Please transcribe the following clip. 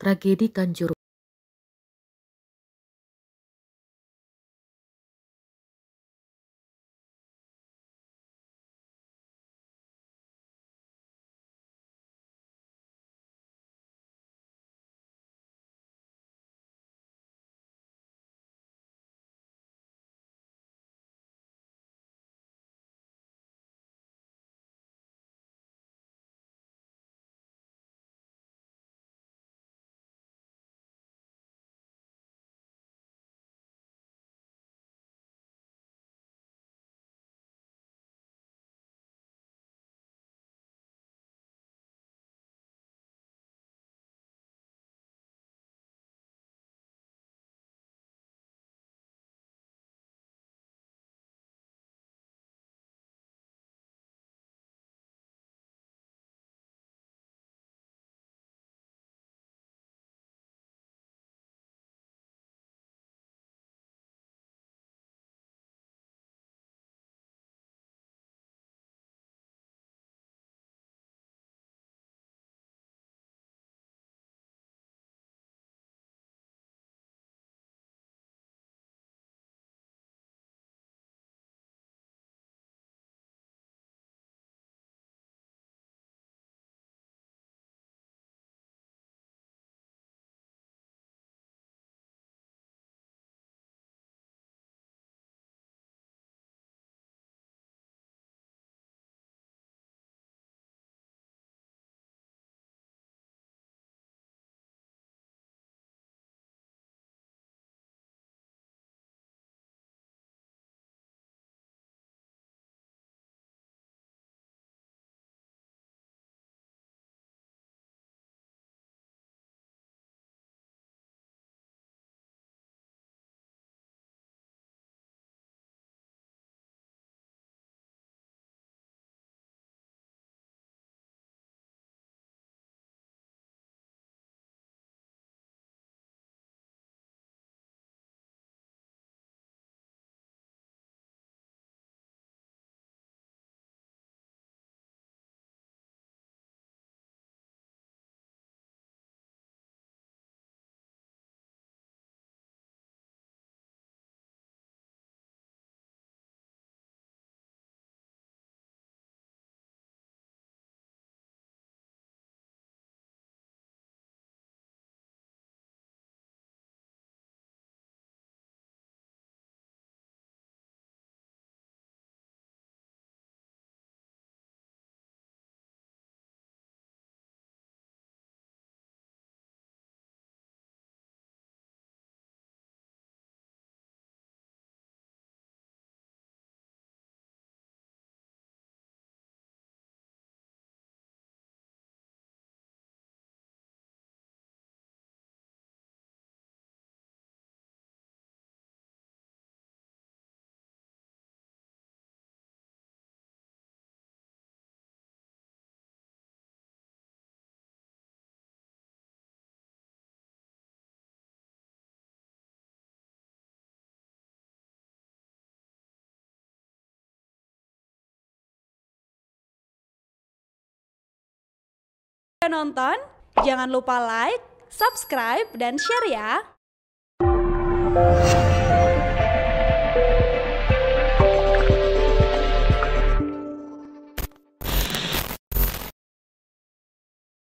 tragedi Kanjuruhan nonton. Jangan lupa like, subscribe, dan share ya.